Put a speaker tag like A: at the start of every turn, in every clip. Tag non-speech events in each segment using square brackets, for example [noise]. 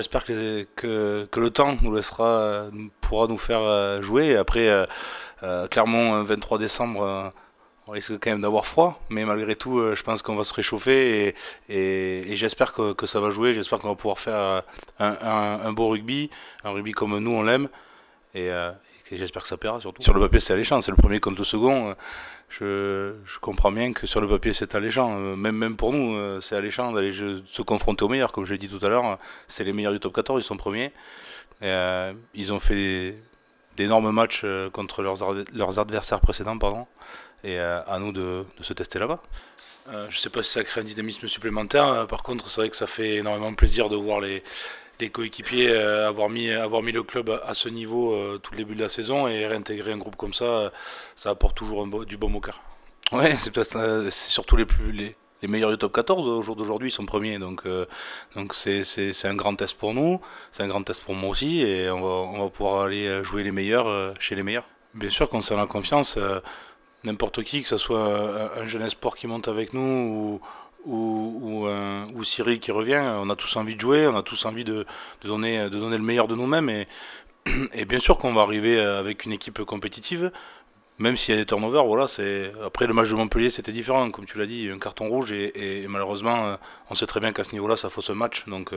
A: J'espère que, que, le temps nous laissera, euh, pourra nous faire euh, jouer. Après, euh, clairement, 23 décembre, on risque quand même d'avoir froid, mais malgré tout, je pense qu'on va se réchauffer et, j'espère que, ça va jouer. J'espère qu'on va pouvoir faire un, beau rugby, un rugby comme nous on l'aime et, et j'espère que ça paiera surtout. Sur le papier, c'est alléchant, c'est le premier contre le second je, comprends bien que sur le papier c'est alléchant, euh, même, même pour nous euh, c'est alléchant d'aller se confronter aux meilleurs, comme je l'ai dit tout à l'heure, c'est les meilleurs du top 14, ils sont premiers, et, euh, ils ont fait d'énormes matchs contre leurs, leurs adversaires précédents, pardon, et à nous de, de se tester là-bas. je ne sais pas si ça crée un dynamisme supplémentaire, par contre c'est vrai que ça fait énormément plaisir de voir les, les coéquipiers, euh, avoir, mis, avoir mis le club à ce niveau euh, tout le début de la saison et réintégrer un groupe comme ça, euh, ça apporte toujours un, du bon au cœur. Ouais, c'est surtout les plus. Les les meilleurs du top 14 au jour d'aujourd'hui sont premiers. Donc donc c'est un grand test pour nous, c'est un grand test pour moi aussi et on va, on va pouvoir aller jouer les meilleurs chez les meilleurs. Bien sûr, concernant la confiance, n'importe qui, que ce soit un, jeune espoir qui monte avec nous ou, ou, euh, ou, Cyril qui revient, on a tous envie de jouer, on a tous envie de, donner, de donner le meilleur de nous-mêmes. Et, [clears throat] et, bien sûr qu'on va arriver euh, avec une équipe compétitive, même s'il y a des turnovers. Voilà, Après, le match de Montpellier, c'était différent, comme tu l'as dit, un carton rouge. Et, malheureusement, euh, on sait très bien qu'à ce niveau-là, ça fausse un match. Donc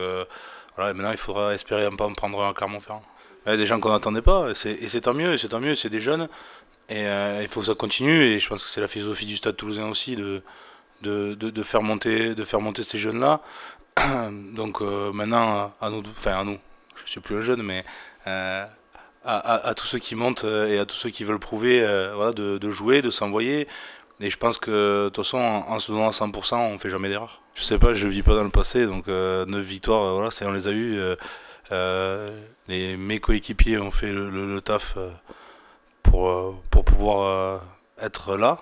A: voilà, maintenant, il faudra espérer ne pas en prendre un à Clermont-Ferrand. Des gens qu'on n'attendait pas, et c'est tant mieux, c'est tant mieux, c'est des jeunes, et il faut que ça continue, et je pense que c'est la philosophie du stade toulousain aussi de, de, faire monter, de faire monter ces jeunes-là. [clears throat] Donc euh, maintenant, à nous, enfin à nous, je suis plus un jeune, mais euh, à, tous ceux qui montent euh, et à tous ceux qui veulent prouver voilà, de, jouer, de s'envoyer. Et je pense que de toute façon, en, se donnant à 100%, on fait jamais d'erreur. Je sais pas, je vis pas dans le passé, donc 9 victoires, voilà, on les a eues. les, mes coéquipiers ont fait le, le taf pour, pour pouvoir être là.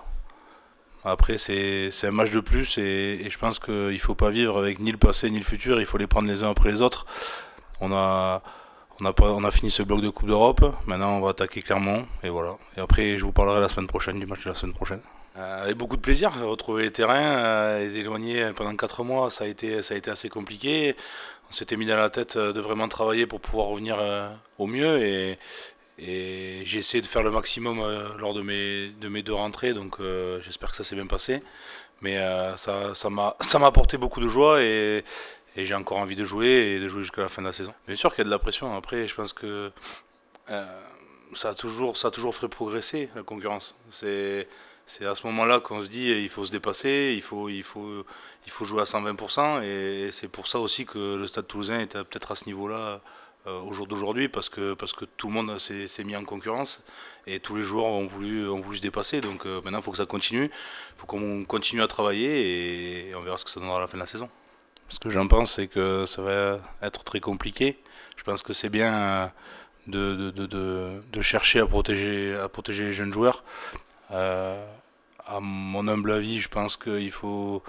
A: Après, c'est un match de plus et, je pense qu'il ne faut pas vivre avec ni le passé ni le futur. Il faut les prendre les uns après les autres. On a, on a, on a fini ce bloc de Coupe d'Europe. Maintenant, on va attaquer Clermont. Et voilà. Et après, je vous parlerai la semaine prochaine du match de la semaine prochaine. Euh, avec beaucoup de plaisir, retrouver les terrains, euh, les éloigner euh, pendant 4 mois, ça a été, ça a été assez compliqué. On s'était mis dans la tête de vraiment travailler pour pouvoir revenir au mieux et, et j'ai essayé de faire le maximum euh, lors de mes, de mes deux rentrées, donc euh, j'espère que ça s'est bien passé. Mais euh, ça [laughs] ça m'a apporté beaucoup de joie et, j'ai encore envie de jouer et de jouer jusqu'à la fin de la saison. Bien sûr qu'il y a de la pression, après je pense que ça, a toujours, ça toujours fait progresser la concurrence. C'est à ce moment-là qu'on se dit il faut se dépasser, il faut, il faut, il faut jouer à 120%, et c'est pour ça aussi que le Stade toulousain était peut-être à ce niveau-là. Euh, au jour d'aujourd'hui parce que, parce que tout le monde s'est mis en concurrence et tous les joueurs ont voulu, ont voulu se dépasser. Donc euh, maintenant, il faut que ça continue. Il faut qu'on continue à travailler et on verra ce que ça donnera à la fin de la saison. Ce que j'en pense, c'est que ça va être très compliqué. Je pense que c'est bien euh, de, de, de, chercher à protéger, à protéger les jeunes joueurs. à mon humble avis, je pense qu'il faut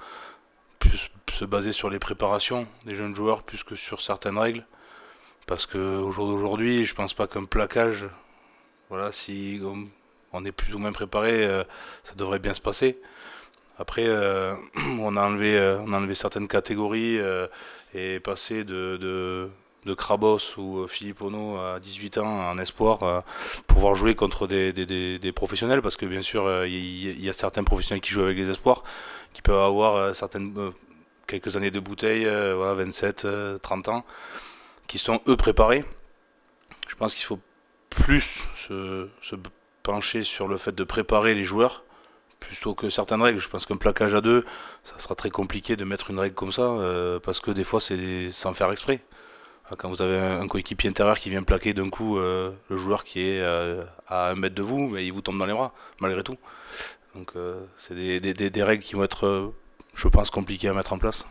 A: plus se baser sur les préparations des jeunes joueurs plus que sur certaines règles. Parce que jour d'aujourd'hui, je pense pas qu'un plaquage, voilà, si on, est plus ou moins préparé, euh, ça devrait bien se passer. Après, euh, [clears throat] euh, on, a enlevé, certaines catégories et passé de, Krabos ou Philippe à 18 ans en espoir pour pouvoir jouer contre des, professionnels parce que bien sûr, il y, a certains professionnels qui jouent avec des espoirs qui peuvent avoir certaines, quelques années de bouteille, voilà, 27, 30 ans qui sont eux préparés. Je pense qu'il faut plus se, pencher sur le fait de préparer les joueurs plutôt que certaines règles. Je pense qu'un plaquage à deux, ça sera très compliqué de mettre une règle comme ça euh, parce que des fois c'est sans faire exprès. Ah, quand vous avez un, coéquipier intérieur qui vient plaquer d'un coup euh, le joueur qui est euh, à un mètre de vous, mais il vous tombe dans les bras malgré tout. Donc c'est des, des règles qui vont être, je pense, compliquées à mettre en place.